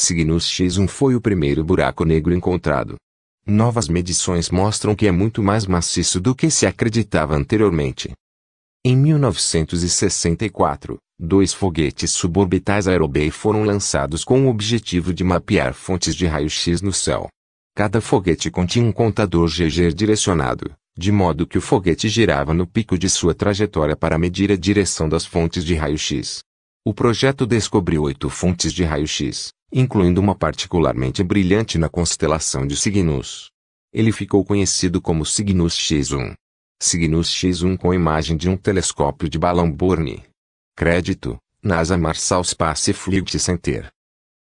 Cygnus X1 foi o primeiro buraco negro encontrado. Novas medições mostram que é muito mais maciço do que se acreditava anteriormente. Em 1964, dois foguetes suborbitais Aerobay foram lançados com o objetivo de mapear fontes de raio-x no céu. Cada foguete continha um contador GG direcionado, de modo que o foguete girava no pico de sua trajetória para medir a direção das fontes de raio-x. O projeto descobriu oito fontes de raio-x, incluindo uma particularmente brilhante na constelação de Cygnus. Ele ficou conhecido como Cygnus X1. Cygnus X1 com imagem de um telescópio de balão Borne. Crédito, NASA Marshall Space Flight Center.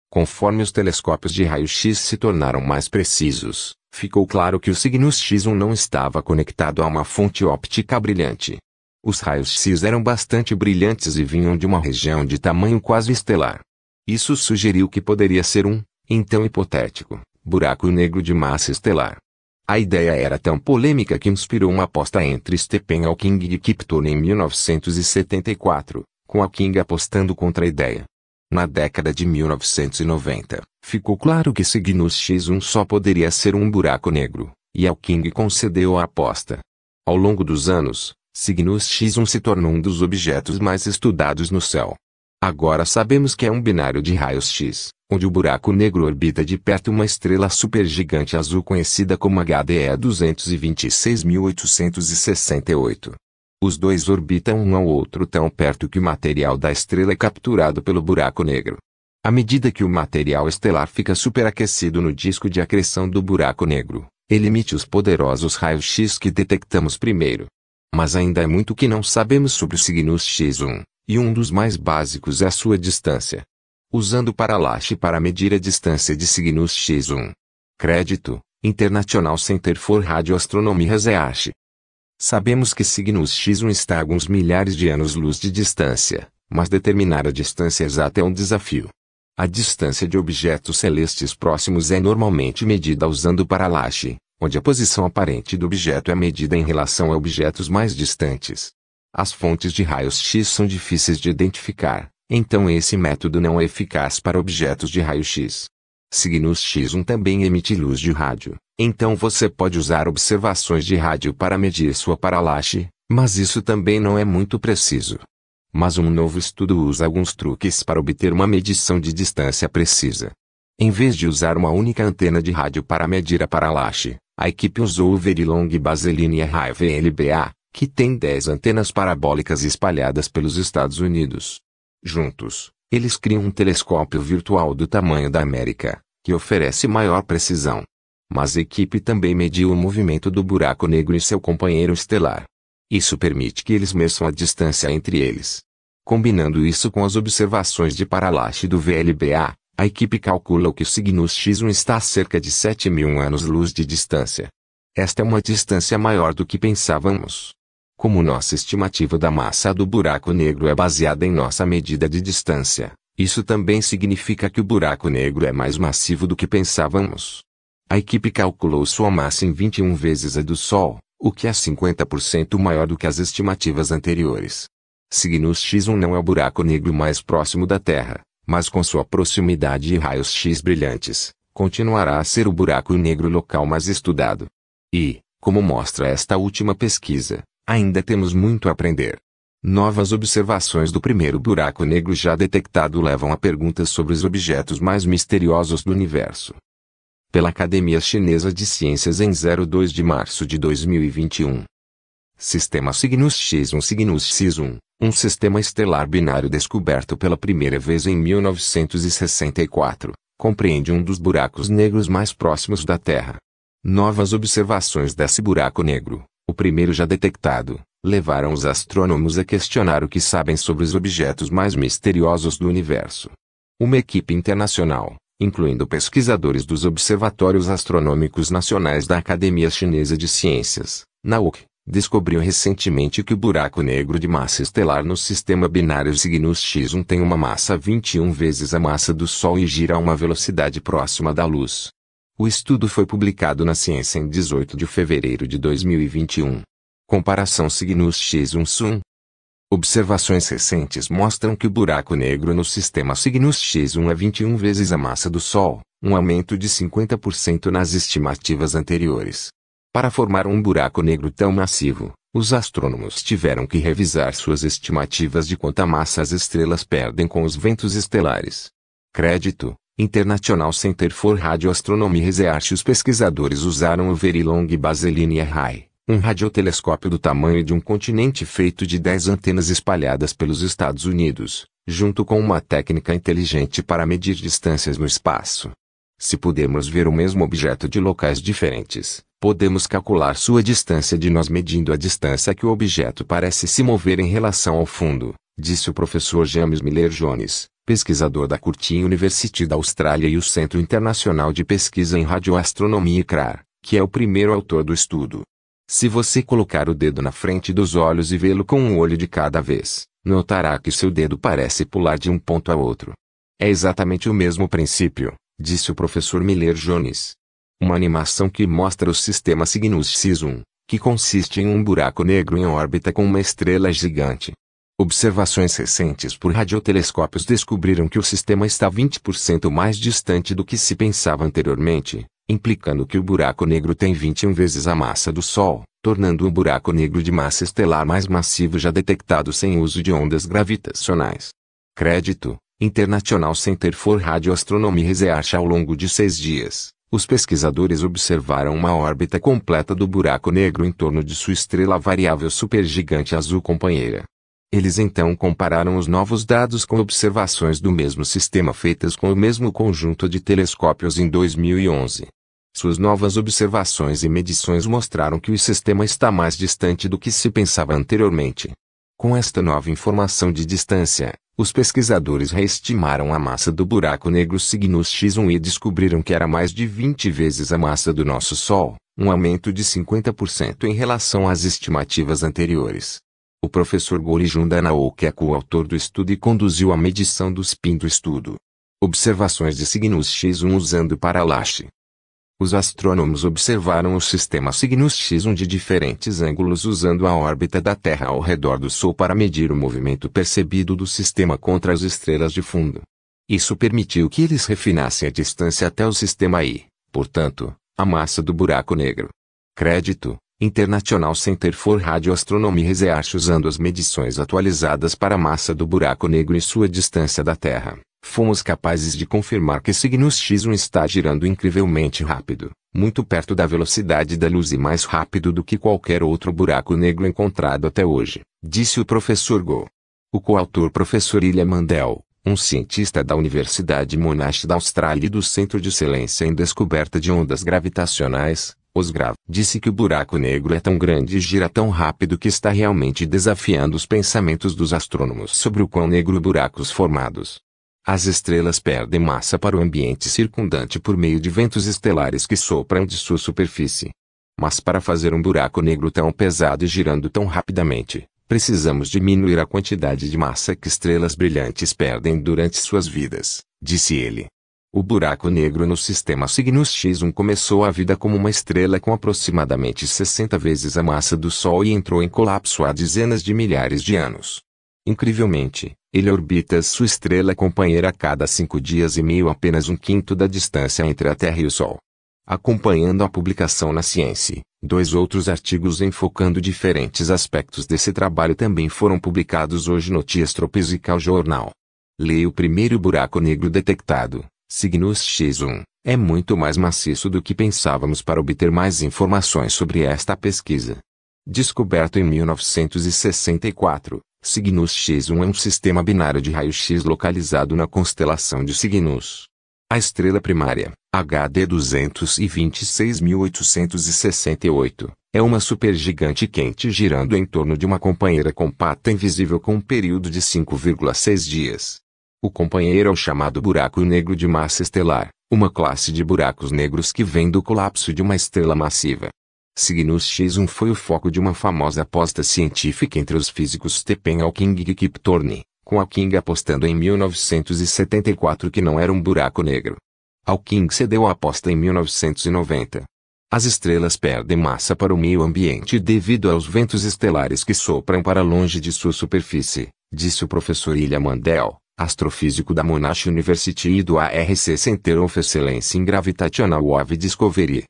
Conforme os telescópios de raio-x se tornaram mais precisos, ficou claro que o Cygnus X1 não estava conectado a uma fonte óptica brilhante, os raios X eram bastante brilhantes e vinham de uma região de tamanho quase estelar. Isso sugeriu que poderia ser um, então hipotético, buraco negro de massa estelar. A ideia era tão polêmica que inspirou uma aposta entre Stephen Hawking e Kipton em 1974, com Hawking apostando contra a ideia. Na década de 1990, ficou claro que Cygnus X1 só poderia ser um buraco negro, e Hawking concedeu a aposta. Ao longo dos anos, Cygnus X1 se tornou um dos objetos mais estudados no céu. Agora sabemos que é um binário de raios X, onde o buraco negro orbita de perto uma estrela supergigante azul conhecida como HDE 226868. Os dois orbitam um ao outro tão perto que o material da estrela é capturado pelo buraco negro. À medida que o material estelar fica superaquecido no disco de acreção do buraco negro, ele emite os poderosos raios X que detectamos primeiro. Mas ainda é muito que não sabemos sobre o signos x1, e um dos mais básicos é a sua distância. Usando paralaxe para medir a distância de signos x1. Crédito, International Center for Radioastronomy Research. Sabemos que signos x1 está a alguns milhares de anos-luz de distância, mas determinar a distância exata é um desafio. A distância de objetos celestes próximos é normalmente medida usando paralaxe, onde a posição aparente do objeto é medida em relação a objetos mais distantes. As fontes de raios-x são difíceis de identificar, então esse método não é eficaz para objetos de raio-x. Signos X1 também emite luz de rádio, então você pode usar observações de rádio para medir sua paralaxe, mas isso também não é muito preciso. Mas um novo estudo usa alguns truques para obter uma medição de distância precisa. Em vez de usar uma única antena de rádio para medir a paralaxe, a equipe usou o Verilong Baseline Array (VLBA), que tem 10 antenas parabólicas espalhadas pelos Estados Unidos. Juntos, eles criam um telescópio virtual do tamanho da América, que oferece maior precisão. Mas a equipe também mediu o movimento do buraco negro e seu companheiro estelar. Isso permite que eles meçam a distância entre eles. Combinando isso com as observações de paralaxe do VLBA, a equipe calcula que o Cygnus X1 está a cerca de 7 mil anos-luz de distância. Esta é uma distância maior do que pensávamos. Como nossa estimativa da massa do buraco negro é baseada em nossa medida de distância, isso também significa que o buraco negro é mais massivo do que pensávamos. A equipe calculou sua massa em 21 vezes a do Sol, o que é 50% maior do que as estimativas anteriores. Cygnus X1 não é o buraco negro mais próximo da Terra, mas com sua proximidade e raios-x brilhantes, continuará a ser o buraco negro local mais estudado. E, como mostra esta última pesquisa, ainda temos muito a aprender. Novas observações do primeiro buraco negro já detectado levam a perguntas sobre os objetos mais misteriosos do universo. Pela Academia Chinesa de Ciências em 02 de março de 2021. Sistema Cygnus X1 Cygnus X1, um sistema estelar binário descoberto pela primeira vez em 1964, compreende um dos buracos negros mais próximos da Terra. Novas observações desse buraco negro, o primeiro já detectado, levaram os astrônomos a questionar o que sabem sobre os objetos mais misteriosos do universo. Uma equipe internacional, incluindo pesquisadores dos observatórios astronômicos nacionais da Academia Chinesa de Ciências, NAOC, descobriu recentemente que o buraco negro de massa estelar no sistema binário Cygnus X1 tem uma massa 21 vezes a massa do Sol e gira a uma velocidade próxima da luz. O estudo foi publicado na Ciência em 18 de fevereiro de 2021. Comparação Cygnus X1 Sun. Observações recentes mostram que o buraco negro no sistema Cygnus X1 é 21 vezes a massa do Sol, um aumento de 50% nas estimativas anteriores. Para formar um buraco negro tão massivo, os astrônomos tiveram que revisar suas estimativas de quanta massa as estrelas perdem com os ventos estelares. Crédito, International Center for Radioastronomy Research Os pesquisadores usaram o Very Long Baseline Array, um radiotelescópio do tamanho de um continente feito de 10 antenas espalhadas pelos Estados Unidos, junto com uma técnica inteligente para medir distâncias no espaço. Se pudermos ver o mesmo objeto de locais diferentes, podemos calcular sua distância de nós medindo a distância que o objeto parece se mover em relação ao fundo, disse o professor James Miller Jones, pesquisador da Curtin University da Austrália e o Centro Internacional de Pesquisa em Radioastronomia CRAR, que é o primeiro autor do estudo. Se você colocar o dedo na frente dos olhos e vê-lo com um olho de cada vez, notará que seu dedo parece pular de um ponto a outro. É exatamente o mesmo princípio, disse o professor Miller Jones. Uma animação que mostra o sistema Cygnus 1, que consiste em um buraco negro em órbita com uma estrela gigante. Observações recentes por radiotelescópios descobriram que o sistema está 20% mais distante do que se pensava anteriormente, implicando que o buraco negro tem 21 vezes a massa do Sol, tornando o buraco negro de massa estelar mais massivo já detectado sem uso de ondas gravitacionais. Crédito, International Center for Radioastronomy Research ao longo de seis dias, os pesquisadores observaram uma órbita completa do buraco negro em torno de sua estrela variável supergigante azul companheira. Eles então compararam os novos dados com observações do mesmo sistema feitas com o mesmo conjunto de telescópios em 2011. Suas novas observações e medições mostraram que o sistema está mais distante do que se pensava anteriormente. Com esta nova informação de distância, os pesquisadores reestimaram a massa do buraco negro Cygnus X1 e descobriram que era mais de 20 vezes a massa do nosso Sol, um aumento de 50% em relação às estimativas anteriores. O professor Gorijunda Nao, que é coautor do estudo e conduziu a medição do spin do estudo. Observações de Cygnus X1 usando paralaxe. Os astrônomos observaram o sistema Cygnus X1 de diferentes ângulos usando a órbita da Terra ao redor do Sol para medir o movimento percebido do sistema contra as estrelas de fundo. Isso permitiu que eles refinassem a distância até o sistema I, portanto, a massa do buraco negro. Crédito, International Center for Radioastronomy Research usando as medições atualizadas para a massa do buraco negro e sua distância da Terra fomos capazes de confirmar que Cygnus X1 está girando incrivelmente rápido, muito perto da velocidade da luz e mais rápido do que qualquer outro buraco negro encontrado até hoje, disse o professor Go. O coautor professor Ilha Mandel, um cientista da Universidade Monash da Austrália e do Centro de Excelência em Descoberta de Ondas Gravitacionais, Osgrav, disse que o buraco negro é tão grande e gira tão rápido que está realmente desafiando os pensamentos dos astrônomos sobre o quão negro buracos formados as estrelas perdem massa para o ambiente circundante por meio de ventos estelares que sopram de sua superfície. Mas para fazer um buraco negro tão pesado e girando tão rapidamente, precisamos diminuir a quantidade de massa que estrelas brilhantes perdem durante suas vidas, disse ele. O buraco negro no sistema Cygnus X1 começou a vida como uma estrela com aproximadamente 60 vezes a massa do Sol e entrou em colapso há dezenas de milhares de anos. Incrivelmente, ele orbita sua estrela companheira a cada cinco dias e meio apenas um quinto da distância entre a Terra e o Sol. Acompanhando a publicação na Science, dois outros artigos enfocando diferentes aspectos desse trabalho também foram publicados hoje no Ties Tropical Jornal. Leia o primeiro buraco negro detectado, Cygnus X1, é muito mais maciço do que pensávamos para obter mais informações sobre esta pesquisa. Descoberto em 1964, Cygnus X1 é um sistema binário de raio-x localizado na constelação de Cygnus. A estrela primária, HD 226868, é uma supergigante quente girando em torno de uma companheira compacta invisível com um período de 5,6 dias. O companheiro é o chamado buraco negro de massa estelar, uma classe de buracos negros que vem do colapso de uma estrela massiva. Cygnus X1 foi o foco de uma famosa aposta científica entre os físicos Stephen Hawking e Kip Thorne, com Hawking apostando em 1974 que não era um buraco negro. Hawking cedeu a aposta em 1990. As estrelas perdem massa para o meio ambiente devido aos ventos estelares que sopram para longe de sua superfície, disse o professor Ilha Mandel, astrofísico da Monash University e do ARC Center of Excellence in Gravitational Wave Discovery,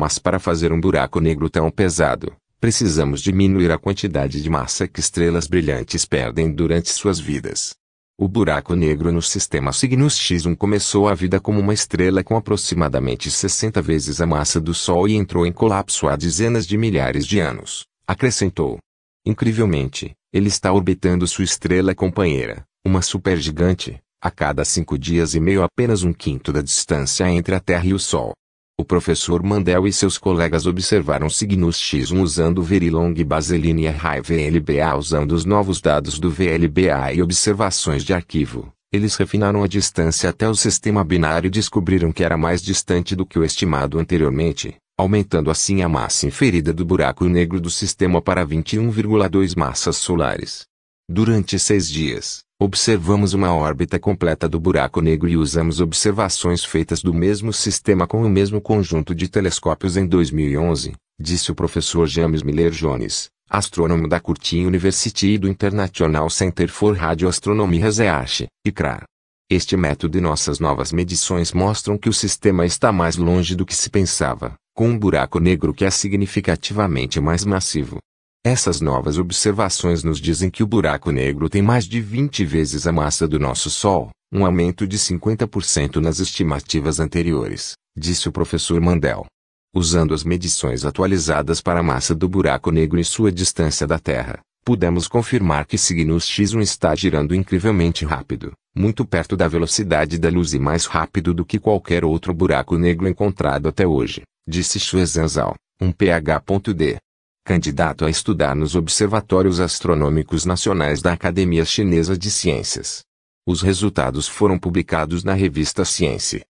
mas para fazer um buraco negro tão pesado, precisamos diminuir a quantidade de massa que estrelas brilhantes perdem durante suas vidas. O buraco negro no sistema Cygnus X1 começou a vida como uma estrela com aproximadamente 60 vezes a massa do Sol e entrou em colapso há dezenas de milhares de anos, acrescentou. Incrivelmente, ele está orbitando sua estrela companheira, uma supergigante, a cada cinco dias e meio apenas um quinto da distância entre a Terra e o Sol. O professor Mandel e seus colegas observaram signos X usando Verilong Baseline e (VLBA) usando os novos dados do VLBA e observações de arquivo. Eles refinaram a distância até o sistema binário e descobriram que era mais distante do que o estimado anteriormente, aumentando assim a massa inferida do buraco negro do sistema para 21,2 massas solares. Durante seis dias, Observamos uma órbita completa do buraco negro e usamos observações feitas do mesmo sistema com o mesmo conjunto de telescópios em 2011, disse o professor James Miller Jones, astrônomo da Curtin University e do International Center for Radioastronomy Research, ICRA. Este método e nossas novas medições mostram que o sistema está mais longe do que se pensava, com um buraco negro que é significativamente mais massivo, essas novas observações nos dizem que o buraco negro tem mais de 20 vezes a massa do nosso Sol, um aumento de 50% nas estimativas anteriores, disse o professor Mandel. Usando as medições atualizadas para a massa do buraco negro e sua distância da Terra, pudemos confirmar que Cygnus X1 está girando incrivelmente rápido, muito perto da velocidade da luz e mais rápido do que qualquer outro buraco negro encontrado até hoje, disse Xuezanzal, um PhD candidato a estudar nos observatórios astronômicos nacionais da Academia Chinesa de Ciências. Os resultados foram publicados na revista Science.